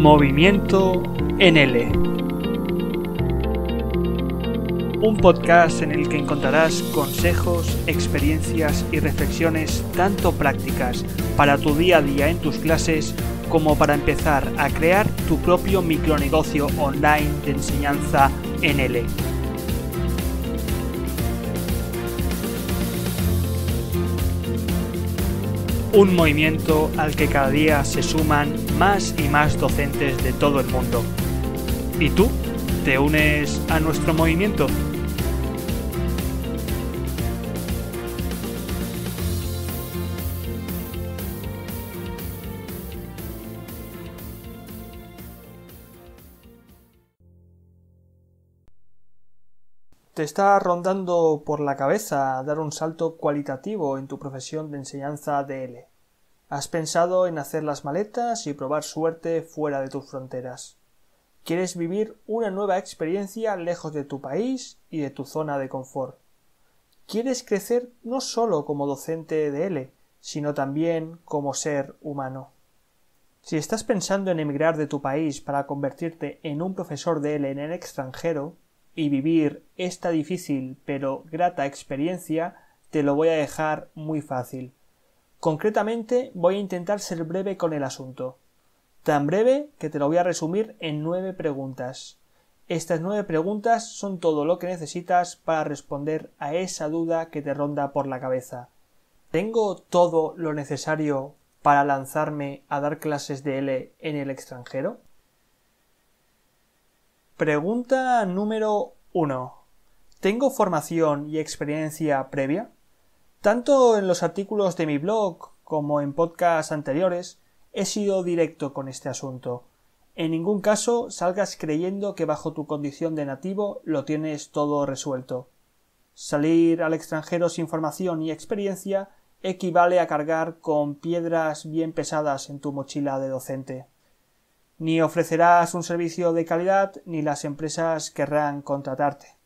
Movimiento NL. Un podcast en el que encontrarás consejos, experiencias y reflexiones tanto prácticas para tu día a día en tus clases como para empezar a crear tu propio micronegocio online de enseñanza NL. Un movimiento al que cada día se suman más y más docentes de todo el mundo. ¿Y tú? ¿Te unes a nuestro movimiento? ¿Te está rondando por la cabeza dar un salto cualitativo en tu profesión de enseñanza DL? Has pensado en hacer las maletas y probar suerte fuera de tus fronteras. Quieres vivir una nueva experiencia lejos de tu país y de tu zona de confort. Quieres crecer no solo como docente de L, sino también como ser humano. Si estás pensando en emigrar de tu país para convertirte en un profesor de L en el extranjero y vivir esta difícil pero grata experiencia, te lo voy a dejar muy fácil. Concretamente voy a intentar ser breve con el asunto. Tan breve que te lo voy a resumir en nueve preguntas. Estas nueve preguntas son todo lo que necesitas para responder a esa duda que te ronda por la cabeza. ¿Tengo todo lo necesario para lanzarme a dar clases de L en el extranjero? Pregunta número 1. ¿Tengo formación y experiencia previa? Tanto en los artículos de mi blog como en podcasts anteriores he sido directo con este asunto. En ningún caso salgas creyendo que bajo tu condición de nativo lo tienes todo resuelto. Salir al extranjero sin formación y experiencia equivale a cargar con piedras bien pesadas en tu mochila de docente. Ni ofrecerás un servicio de calidad ni las empresas querrán contratarte.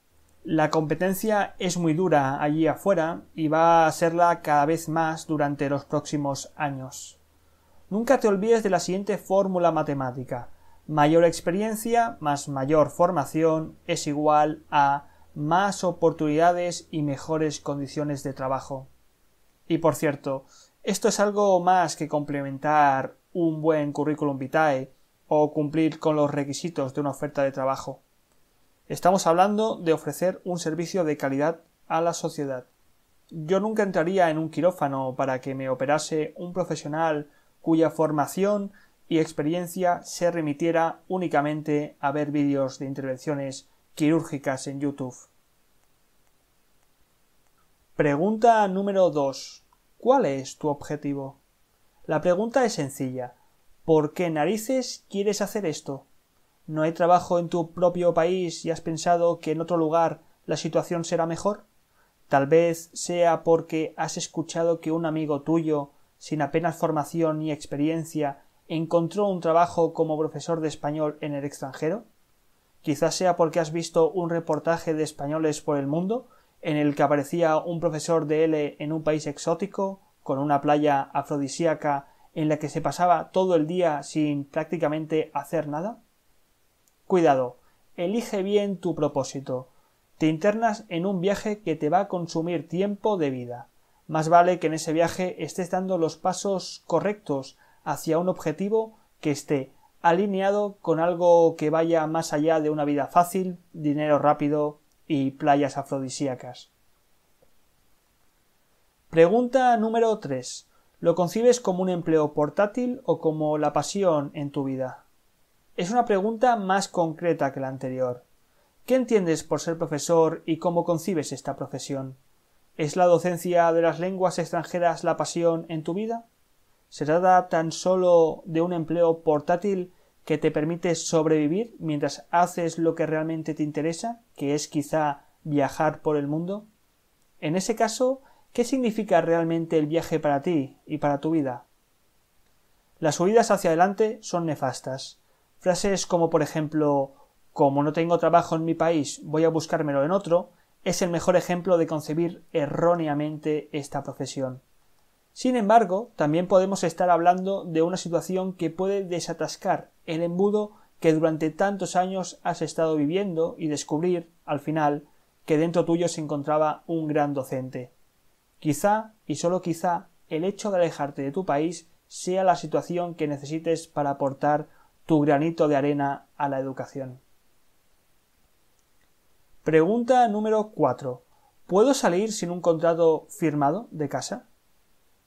La competencia es muy dura allí afuera y va a serla cada vez más durante los próximos años. Nunca te olvides de la siguiente fórmula matemática. Mayor experiencia más mayor formación es igual a más oportunidades y mejores condiciones de trabajo. Y por cierto, esto es algo más que complementar un buen currículum vitae o cumplir con los requisitos de una oferta de trabajo. Estamos hablando de ofrecer un servicio de calidad a la sociedad. Yo nunca entraría en un quirófano para que me operase un profesional cuya formación y experiencia se remitiera únicamente a ver vídeos de intervenciones quirúrgicas en YouTube. Pregunta número 2. ¿Cuál es tu objetivo? La pregunta es sencilla. ¿Por qué narices quieres hacer esto? ¿No hay trabajo en tu propio país y has pensado que en otro lugar la situación será mejor? Tal vez sea porque has escuchado que un amigo tuyo, sin apenas formación ni experiencia, encontró un trabajo como profesor de español en el extranjero? Quizás sea porque has visto un reportaje de españoles por el mundo, en el que aparecía un profesor de L en un país exótico, con una playa afrodisíaca en la que se pasaba todo el día sin prácticamente hacer nada? Cuidado, elige bien tu propósito. Te internas en un viaje que te va a consumir tiempo de vida. Más vale que en ese viaje estés dando los pasos correctos hacia un objetivo que esté alineado con algo que vaya más allá de una vida fácil, dinero rápido y playas afrodisíacas. Pregunta número 3. ¿Lo concibes como un empleo portátil o como la pasión en tu vida? es una pregunta más concreta que la anterior. ¿Qué entiendes por ser profesor y cómo concibes esta profesión? ¿Es la docencia de las lenguas extranjeras la pasión en tu vida? ¿Se trata tan solo de un empleo portátil que te permite sobrevivir mientras haces lo que realmente te interesa, que es quizá viajar por el mundo? En ese caso, ¿qué significa realmente el viaje para ti y para tu vida? Las huidas hacia adelante son nefastas. Frases como, por ejemplo, como no tengo trabajo en mi país, voy a buscármelo en otro, es el mejor ejemplo de concebir erróneamente esta profesión. Sin embargo, también podemos estar hablando de una situación que puede desatascar el embudo que durante tantos años has estado viviendo y descubrir, al final, que dentro tuyo se encontraba un gran docente. Quizá, y solo quizá, el hecho de alejarte de tu país sea la situación que necesites para aportar tu granito de arena a la educación. Pregunta número 4. ¿Puedo salir sin un contrato firmado de casa?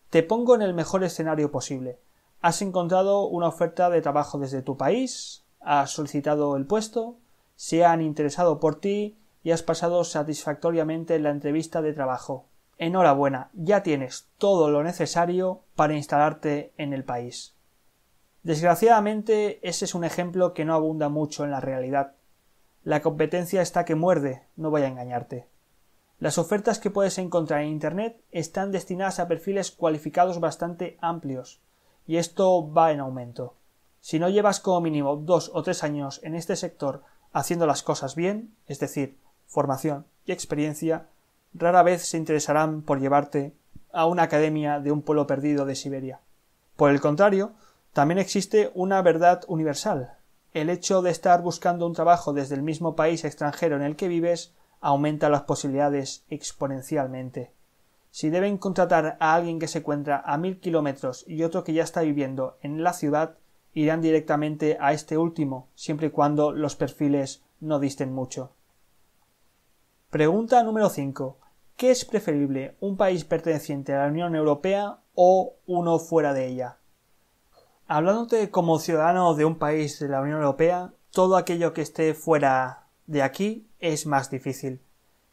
Te pongo en el mejor escenario posible. Has encontrado una oferta de trabajo desde tu país, has solicitado el puesto, se han interesado por ti y has pasado satisfactoriamente la entrevista de trabajo. Enhorabuena, ya tienes todo lo necesario para instalarte en el país. Desgraciadamente, ese es un ejemplo que no abunda mucho en la realidad. La competencia está que muerde, no voy a engañarte. Las ofertas que puedes encontrar en Internet están destinadas a perfiles cualificados bastante amplios, y esto va en aumento. Si no llevas como mínimo dos o tres años en este sector haciendo las cosas bien, es decir, formación y experiencia, rara vez se interesarán por llevarte a una academia de un pueblo perdido de Siberia. Por el contrario, también existe una verdad universal. El hecho de estar buscando un trabajo desde el mismo país extranjero en el que vives aumenta las posibilidades exponencialmente. Si deben contratar a alguien que se encuentra a mil kilómetros y otro que ya está viviendo en la ciudad, irán directamente a este último, siempre y cuando los perfiles no disten mucho. Pregunta número 5. ¿Qué es preferible, un país perteneciente a la Unión Europea o uno fuera de ella? Hablándote como ciudadano de un país de la Unión Europea, todo aquello que esté fuera de aquí es más difícil.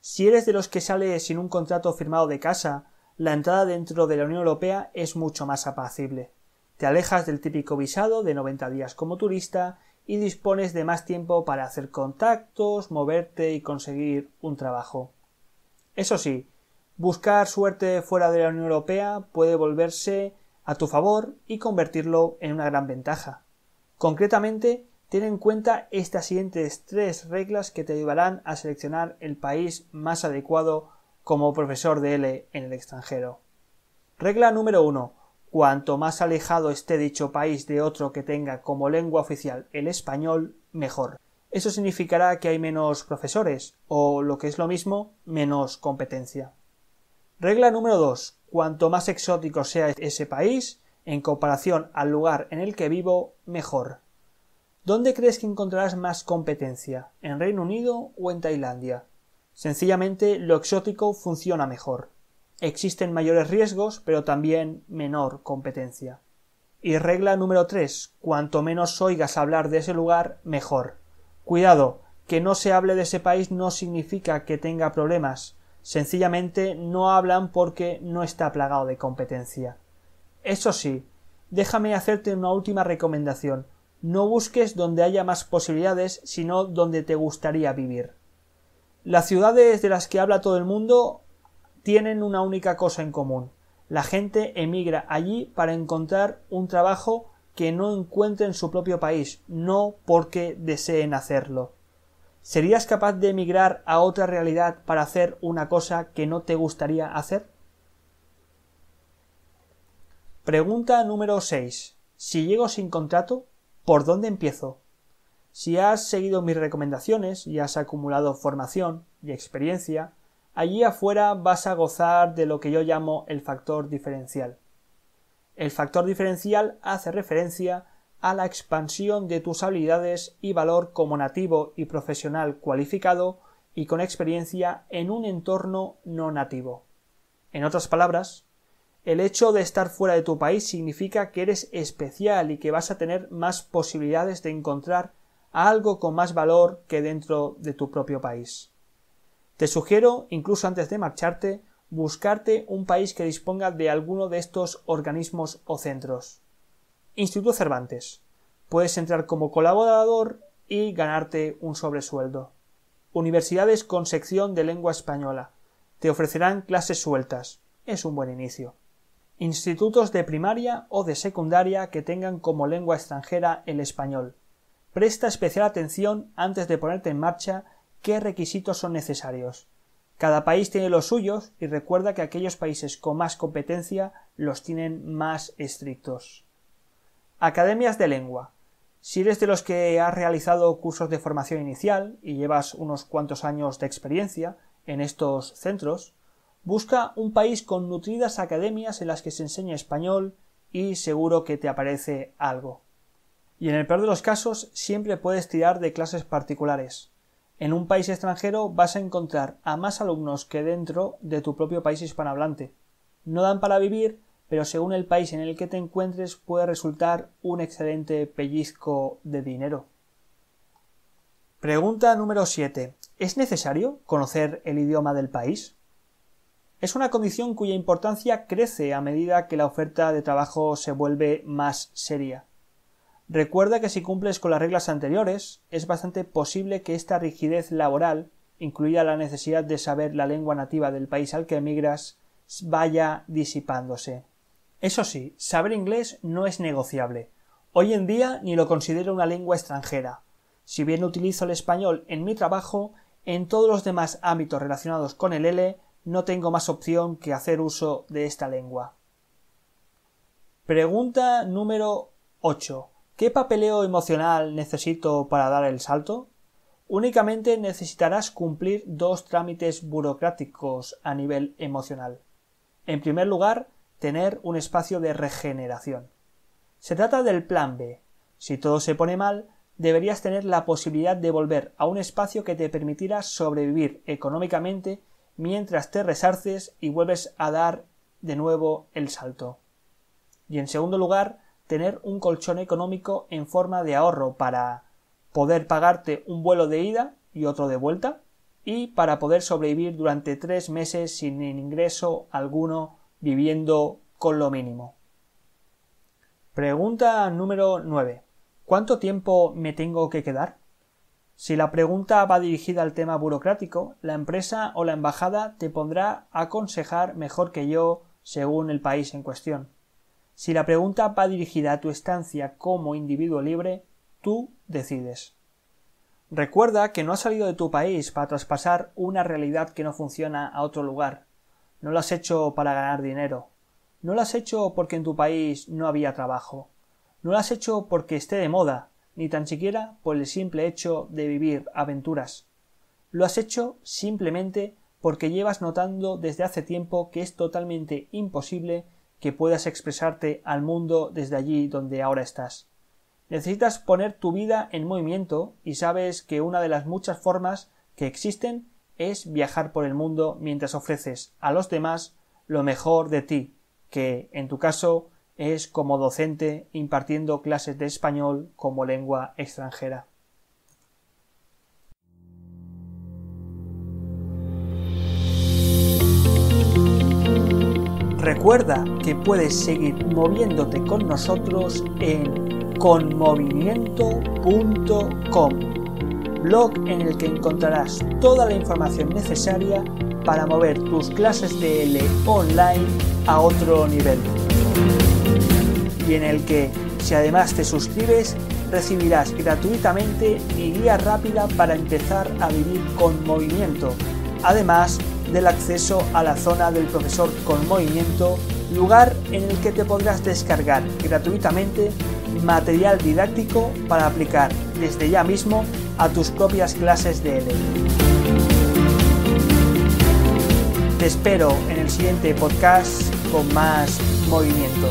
Si eres de los que sale sin un contrato firmado de casa, la entrada dentro de la Unión Europea es mucho más apacible. Te alejas del típico visado de 90 días como turista y dispones de más tiempo para hacer contactos, moverte y conseguir un trabajo. Eso sí, buscar suerte fuera de la Unión Europea puede volverse a tu favor y convertirlo en una gran ventaja. Concretamente, ten en cuenta estas siguientes tres reglas que te ayudarán a seleccionar el país más adecuado como profesor de L en el extranjero. Regla número 1. Cuanto más alejado esté dicho país de otro que tenga como lengua oficial el español, mejor. Eso significará que hay menos profesores, o lo que es lo mismo, menos competencia. Regla número 2. Cuanto más exótico sea ese país, en comparación al lugar en el que vivo, mejor. ¿Dónde crees que encontrarás más competencia? ¿En Reino Unido o en Tailandia? Sencillamente, lo exótico funciona mejor. Existen mayores riesgos, pero también menor competencia. Y regla número 3. Cuanto menos oigas hablar de ese lugar, mejor. Cuidado, que no se hable de ese país no significa que tenga problemas. Sencillamente no hablan porque no está plagado de competencia. Eso sí, déjame hacerte una última recomendación. No busques donde haya más posibilidades, sino donde te gustaría vivir. Las ciudades de las que habla todo el mundo tienen una única cosa en común. La gente emigra allí para encontrar un trabajo que no encuentre en su propio país, no porque deseen hacerlo. ¿Serías capaz de emigrar a otra realidad para hacer una cosa que no te gustaría hacer? Pregunta número 6. Si llego sin contrato, ¿por dónde empiezo? Si has seguido mis recomendaciones y has acumulado formación y experiencia, allí afuera vas a gozar de lo que yo llamo el factor diferencial. El factor diferencial hace referencia a a la expansión de tus habilidades y valor como nativo y profesional cualificado y con experiencia en un entorno no nativo. En otras palabras, el hecho de estar fuera de tu país significa que eres especial y que vas a tener más posibilidades de encontrar algo con más valor que dentro de tu propio país. Te sugiero, incluso antes de marcharte, buscarte un país que disponga de alguno de estos organismos o centros. Instituto Cervantes. Puedes entrar como colaborador y ganarte un sobresueldo. Universidades con sección de lengua española. Te ofrecerán clases sueltas. Es un buen inicio. Institutos de primaria o de secundaria que tengan como lengua extranjera el español. Presta especial atención antes de ponerte en marcha qué requisitos son necesarios. Cada país tiene los suyos y recuerda que aquellos países con más competencia los tienen más estrictos. Academias de lengua. Si eres de los que has realizado cursos de formación inicial y llevas unos cuantos años de experiencia en estos centros, busca un país con nutridas academias en las que se enseña español y seguro que te aparece algo. Y en el peor de los casos siempre puedes tirar de clases particulares. En un país extranjero vas a encontrar a más alumnos que dentro de tu propio país hispanohablante. No dan para vivir, pero según el país en el que te encuentres puede resultar un excelente pellizco de dinero. Pregunta número 7. ¿Es necesario conocer el idioma del país? Es una condición cuya importancia crece a medida que la oferta de trabajo se vuelve más seria. Recuerda que si cumples con las reglas anteriores, es bastante posible que esta rigidez laboral, incluida la necesidad de saber la lengua nativa del país al que emigras, vaya disipándose. Eso sí, saber inglés no es negociable. Hoy en día ni lo considero una lengua extranjera. Si bien utilizo el español en mi trabajo, en todos los demás ámbitos relacionados con el L no tengo más opción que hacer uso de esta lengua. Pregunta número 8. ¿Qué papeleo emocional necesito para dar el salto? Únicamente necesitarás cumplir dos trámites burocráticos a nivel emocional. En primer lugar, tener un espacio de regeneración. Se trata del plan B. Si todo se pone mal, deberías tener la posibilidad de volver a un espacio que te permitirá sobrevivir económicamente mientras te resarces y vuelves a dar de nuevo el salto. Y en segundo lugar, tener un colchón económico en forma de ahorro para poder pagarte un vuelo de ida y otro de vuelta y para poder sobrevivir durante tres meses sin ingreso alguno viviendo con lo mínimo. Pregunta número 9. ¿Cuánto tiempo me tengo que quedar? Si la pregunta va dirigida al tema burocrático, la empresa o la embajada te pondrá a aconsejar mejor que yo según el país en cuestión. Si la pregunta va dirigida a tu estancia como individuo libre, tú decides. Recuerda que no has salido de tu país para traspasar una realidad que no funciona a otro lugar. No lo has hecho para ganar dinero. No lo has hecho porque en tu país no había trabajo. No lo has hecho porque esté de moda, ni tan siquiera por el simple hecho de vivir aventuras. Lo has hecho simplemente porque llevas notando desde hace tiempo que es totalmente imposible que puedas expresarte al mundo desde allí donde ahora estás. Necesitas poner tu vida en movimiento y sabes que una de las muchas formas que existen es viajar por el mundo mientras ofreces a los demás lo mejor de ti, que en tu caso es como docente impartiendo clases de español como lengua extranjera. Recuerda que puedes seguir moviéndote con nosotros en conmovimiento.com blog en el que encontrarás toda la información necesaria para mover tus clases de L online a otro nivel. Y en el que, si además te suscribes, recibirás gratuitamente mi guía rápida para empezar a vivir con movimiento, además del acceso a la zona del profesor con movimiento, lugar en el que te podrás descargar gratuitamente material didáctico para aplicar desde ya mismo a tus propias clases de él. Te espero en el siguiente podcast con más movimiento.